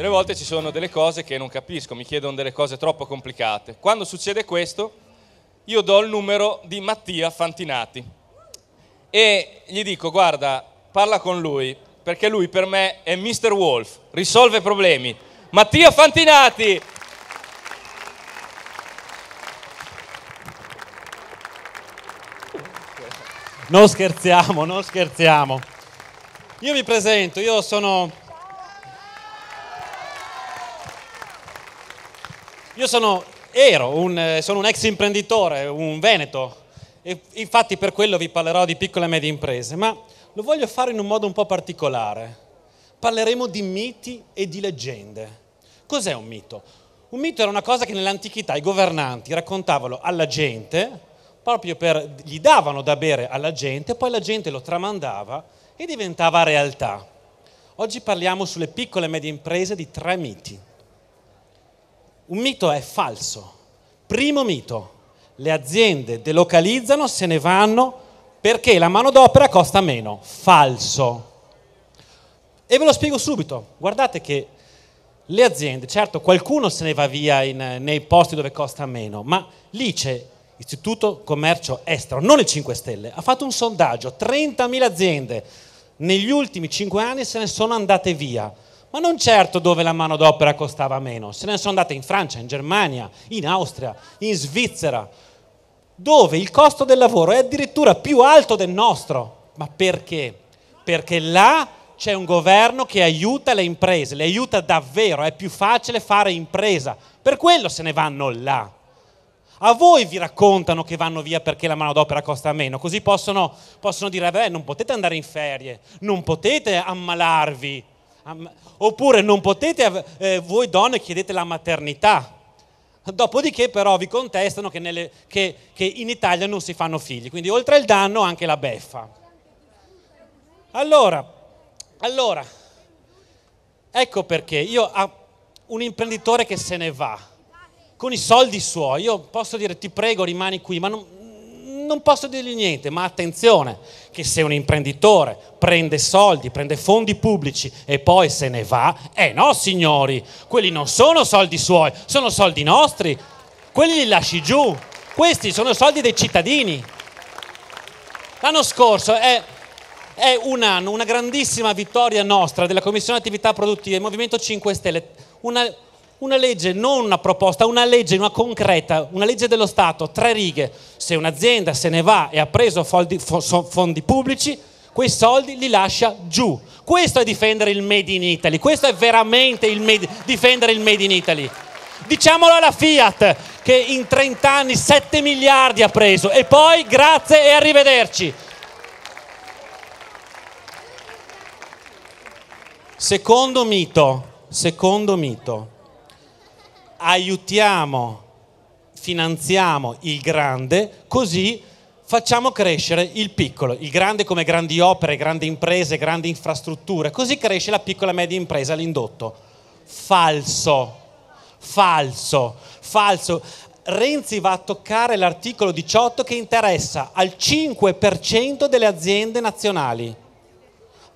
Delle volte ci sono delle cose che non capisco, mi chiedono delle cose troppo complicate. Quando succede questo, io do il numero di Mattia Fantinati e gli dico guarda, parla con lui, perché lui per me è Mr. Wolf, risolve problemi. Mattia Fantinati! Non scherziamo, non scherziamo. Io mi presento, io sono Io sono, ero un, eh, sono un ex imprenditore, un veneto, e infatti per quello vi parlerò di piccole e medie imprese, ma lo voglio fare in un modo un po' particolare. Parleremo di miti e di leggende. Cos'è un mito? Un mito era una cosa che nell'antichità i governanti raccontavano alla gente, proprio per, gli davano da bere alla gente, poi la gente lo tramandava e diventava realtà. Oggi parliamo sulle piccole e medie imprese di tre miti. Un mito è falso. Primo mito, le aziende delocalizzano, se ne vanno perché la manodopera costa meno. Falso. E ve lo spiego subito. Guardate che le aziende, certo qualcuno se ne va via in, nei posti dove costa meno, ma l'ICE, Istituto Commercio Estero, non il 5 Stelle, ha fatto un sondaggio, 30.000 aziende negli ultimi 5 anni se ne sono andate via ma non certo dove la manodopera costava meno. Se ne sono andate in Francia, in Germania, in Austria, in Svizzera, dove il costo del lavoro è addirittura più alto del nostro. Ma perché? Perché là c'è un governo che aiuta le imprese, le aiuta davvero, è più facile fare impresa. Per quello se ne vanno là. A voi vi raccontano che vanno via perché la manodopera costa meno, così possono, possono dire, beh, non potete andare in ferie, non potete ammalarvi, Oppure non potete, eh, voi donne chiedete la maternità. Dopodiché però vi contestano che, nelle, che, che in Italia non si fanno figli, quindi oltre al danno anche la beffa. Allora, allora, ecco perché io a un imprenditore che se ne va con i soldi suoi, io posso dire ti prego rimani qui, ma non, non posso dirgli niente, ma attenzione che se un imprenditore prende soldi, prende fondi pubblici e poi se ne va, eh no signori, quelli non sono soldi suoi, sono soldi nostri, quelli li lasci giù, questi sono soldi dei cittadini. L'anno scorso è, è un anno, una grandissima vittoria nostra della Commissione Attività Produttive, Movimento 5 Stelle, una, una legge, non una proposta, una legge, una concreta, una legge dello Stato, tre righe. Se un'azienda se ne va e ha preso fondi, fondi pubblici, quei soldi li lascia giù. Questo è difendere il Made in Italy, questo è veramente il made, difendere il Made in Italy. Diciamolo alla Fiat che in 30 anni 7 miliardi ha preso e poi grazie e arrivederci. Secondo mito, secondo mito aiutiamo, finanziamo il grande, così facciamo crescere il piccolo, il grande come grandi opere, grandi imprese, grandi infrastrutture, così cresce la piccola e media impresa, l'indotto. Falso, falso, falso. Renzi va a toccare l'articolo 18 che interessa al 5% delle aziende nazionali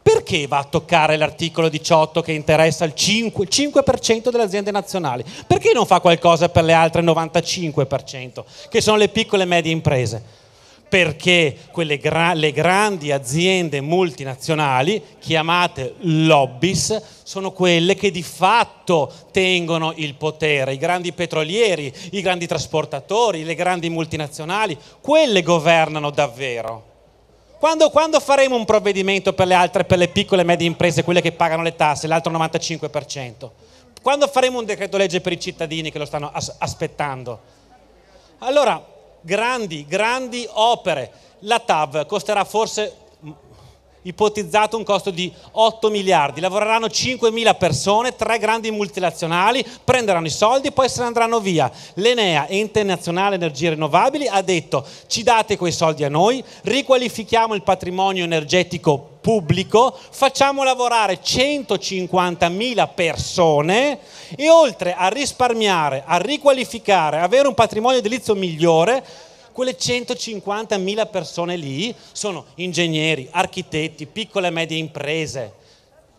perché va a toccare l'articolo 18 che interessa il 5, 5% delle aziende nazionali? Perché non fa qualcosa per le altre 95%, che sono le piccole e medie imprese? Perché gra- le grandi aziende multinazionali, chiamate lobbies, sono quelle che di fatto tengono il potere, i grandi petrolieri, i grandi trasportatori, le grandi multinazionali, quelle governano davvero. Quando, quando faremo un provvedimento per le altre, per le piccole e medie imprese, quelle che pagano le tasse, l'altro 95%? Quando faremo un decreto legge per i cittadini che lo stanno as- aspettando? Allora, grandi, grandi opere. La TAV costerà forse ipotizzato un costo di 8 miliardi, lavoreranno 5.000 persone, tre grandi multinazionali, prenderanno i soldi e poi se ne andranno via. L'Enea, Ente Nazionale Energie Rinnovabili, ha detto ci date quei soldi a noi, riqualifichiamo il patrimonio energetico pubblico, facciamo lavorare 150.000 persone e oltre a risparmiare, a riqualificare, avere un patrimonio edilizio migliore, quelle 150.000 persone lì sono ingegneri, architetti, piccole e medie imprese.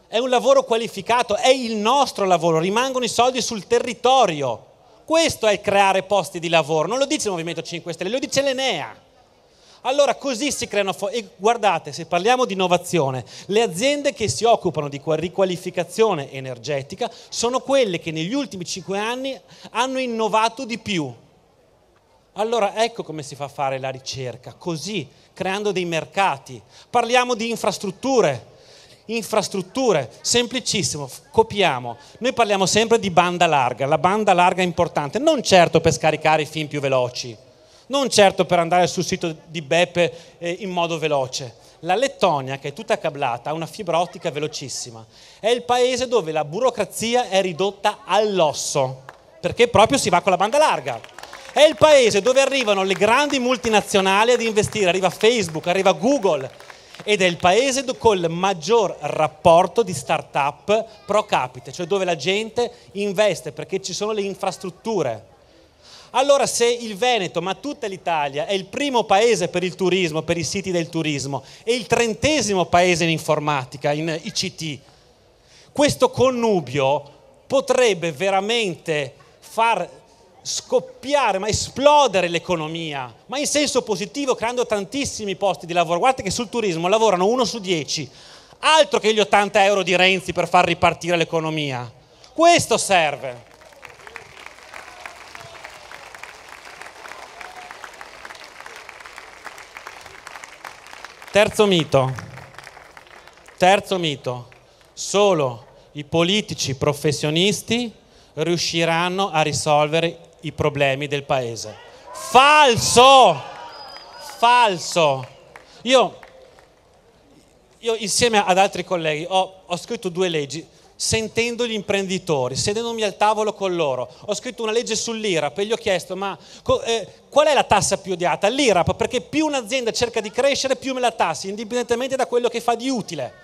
È un lavoro qualificato, è il nostro lavoro, rimangono i soldi sul territorio. Questo è creare posti di lavoro, non lo dice il Movimento 5 Stelle, lo dice l'Enea. Allora così si creano... Fo- e guardate, se parliamo di innovazione, le aziende che si occupano di riqualificazione energetica sono quelle che negli ultimi 5 anni hanno innovato di più allora ecco come si fa a fare la ricerca, così, creando dei mercati. Parliamo di infrastrutture, infrastrutture, semplicissimo, copiamo. Noi parliamo sempre di banda larga, la banda larga è importante, non certo per scaricare i film più veloci, non certo per andare sul sito di Beppe eh, in modo veloce. La Lettonia, che è tutta cablata, ha una fibra ottica velocissima. È il paese dove la burocrazia è ridotta all'osso, perché proprio si va con la banda larga. È il paese dove arrivano le grandi multinazionali ad investire, arriva Facebook, arriva Google ed è il paese col maggior rapporto di start-up pro capite, cioè dove la gente investe perché ci sono le infrastrutture. Allora se il Veneto, ma tutta l'Italia, è il primo paese per il turismo, per i siti del turismo, e il trentesimo paese in informatica, in ICT, questo connubio potrebbe veramente far scoppiare, ma esplodere l'economia, ma in senso positivo, creando tantissimi posti di lavoro. Guardate che sul turismo lavorano uno su dieci, altro che gli 80 euro di Renzi per far ripartire l'economia. Questo serve. Terzo mito. Terzo mito. Solo i politici professionisti riusciranno a risolvere i problemi del paese. Falso! Falso! Io, io insieme ad altri colleghi ho, ho scritto due leggi sentendo gli imprenditori, sedendomi al tavolo con loro. Ho scritto una legge sull'IRAP e gli ho chiesto, ma eh, qual è la tassa più odiata? L'IRAP, perché più un'azienda cerca di crescere, più me la tassi, indipendentemente da quello che fa di utile.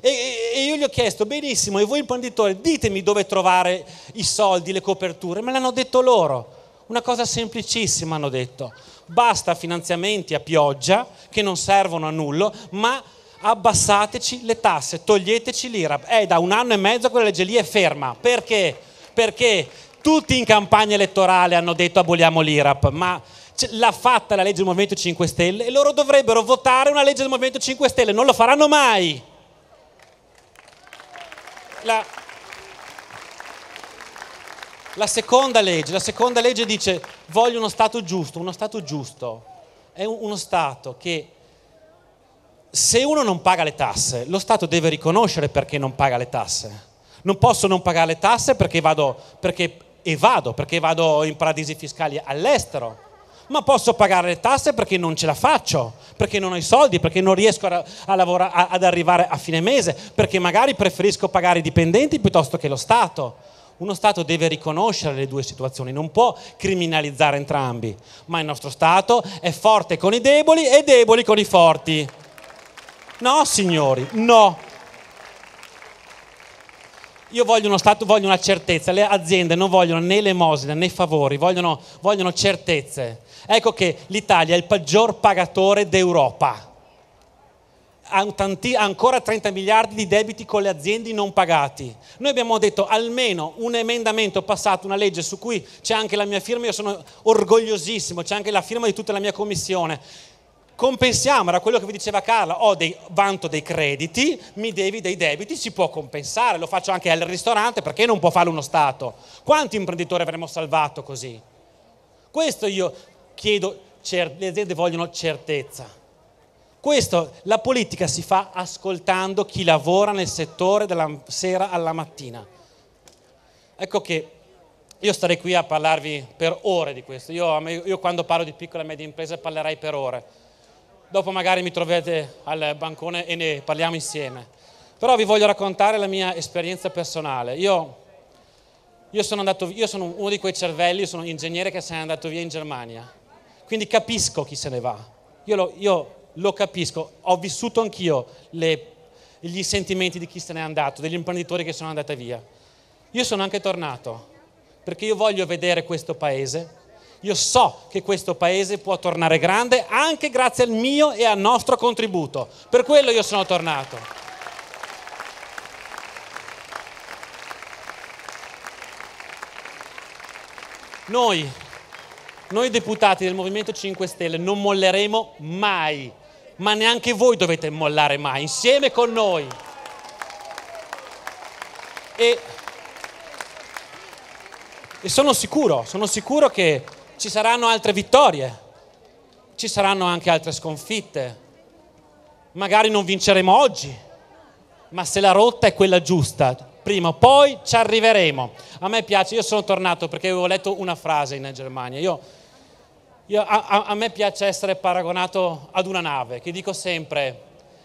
E, e, io gli ho chiesto, benissimo, e voi imprenditori, ditemi dove trovare i soldi, le coperture. Me l'hanno detto loro. Una cosa semplicissima hanno detto. Basta finanziamenti a pioggia che non servono a nulla, ma abbassateci le tasse, toglieteci l'IRAP. È eh, da un anno e mezzo quella legge lì è ferma. Perché? Perché tutti in campagna elettorale hanno detto aboliamo l'IRAP, ma l'ha fatta la legge del Movimento 5 Stelle e loro dovrebbero votare una legge del Movimento 5 Stelle, non lo faranno mai la, la seconda legge, la seconda legge dice voglio uno Stato giusto, uno Stato giusto è uno Stato che se uno non paga le tasse, lo Stato deve riconoscere perché non paga le tasse. Non posso non pagare le tasse perché vado, perché evado, perché vado in paradisi fiscali all'estero ma posso pagare le tasse perché non ce la faccio, perché non ho i soldi, perché non riesco a, a lavora, a, ad arrivare a fine mese, perché magari preferisco pagare i dipendenti piuttosto che lo Stato. Uno Stato deve riconoscere le due situazioni, non può criminalizzare entrambi, ma il nostro Stato è forte con i deboli e deboli con i forti. No, signori, no. Io voglio uno Stato, voglio una certezza, le aziende non vogliono né l'emosina né i favori, vogliono, vogliono certezze. Ecco che l'Italia è il peggior pagatore d'Europa. Ha, tanti, ha ancora 30 miliardi di debiti con le aziende non pagati. Noi abbiamo detto almeno un emendamento passato, una legge su cui c'è anche la mia firma, io sono orgogliosissimo, c'è anche la firma di tutta la mia commissione. Compensiamo, era quello che vi diceva Carla, ho dei, vanto dei crediti, mi devi dei debiti, si può compensare, lo faccio anche al ristorante, perché non può farlo uno Stato? Quanti imprenditori avremmo salvato così? Questo io, chiedo, cer- le aziende vogliono certezza. Questo, la politica si fa ascoltando chi lavora nel settore dalla sera alla mattina. Ecco che io starei qui a parlarvi per ore di questo. Io, io quando parlo di piccole e medie imprese parlerei per ore. Dopo magari mi troverete al bancone e ne parliamo insieme. Però vi voglio raccontare la mia esperienza personale. Io, io, sono, andato, io sono, uno di quei cervelli, io sono un ingegnere che se n'è andato via in Germania. Quindi capisco chi se ne va. Io lo, io lo capisco, ho vissuto anch'io le, gli sentimenti di chi se n'è andato, degli imprenditori che sono andati via. Io sono anche tornato perché io voglio vedere questo paese. Io so che questo paese può tornare grande anche grazie al mio e al nostro contributo. Per quello io sono tornato. Noi noi deputati del Movimento 5 Stelle non molleremo mai, ma neanche voi dovete mollare mai, insieme con noi. E, e sono sicuro, sono sicuro che ci saranno altre vittorie, ci saranno anche altre sconfitte. Magari non vinceremo oggi, ma se la rotta è quella giusta, prima o poi ci arriveremo. A me piace, io sono tornato perché avevo letto una frase in Germania, io, io, a, a me piace essere paragonato ad una nave, che dico sempre,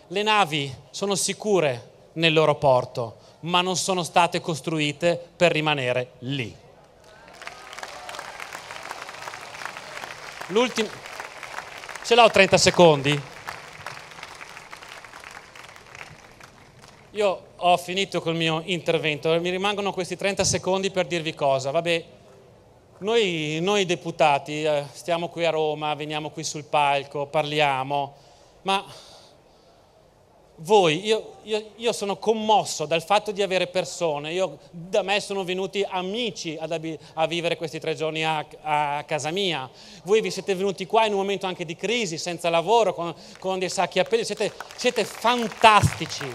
le navi sono sicure nel loro porto, ma non sono state costruite per rimanere lì. L'ultimo... Ce l'ho 30 secondi? Io ho finito col mio intervento, mi rimangono questi 30 secondi per dirvi cosa. Vabbè, noi, noi deputati eh, stiamo qui a Roma, veniamo qui sul palco, parliamo, ma voi, io, io, io, sono commosso dal fatto di avere persone, io, da me sono venuti amici ab- a vivere questi tre giorni a, a, casa mia, voi vi siete venuti qua in un momento anche di crisi, senza lavoro, con, con dei sacchi a pelle, siete, siete fantastici,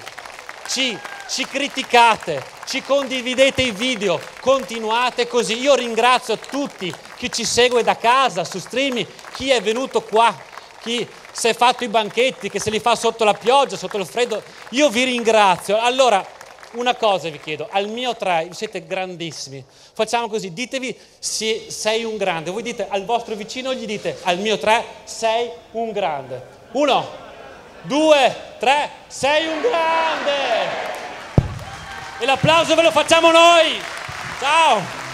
ci ci criticate, ci condividete i video, continuate così. Io ringrazio tutti chi ci segue da casa, su streaming, chi è venuto qua, chi si è fatto i banchetti, che se li fa sotto la pioggia, sotto il freddo. Io vi ringrazio. Allora, una cosa vi chiedo, al mio tre, siete grandissimi. Facciamo così, ditevi se sei un grande. Voi dite al vostro vicino, gli dite al mio tre, sei un grande. Uno, due, tre, sei un grande! e l'applauso ve lo facciamo noi. Ciao!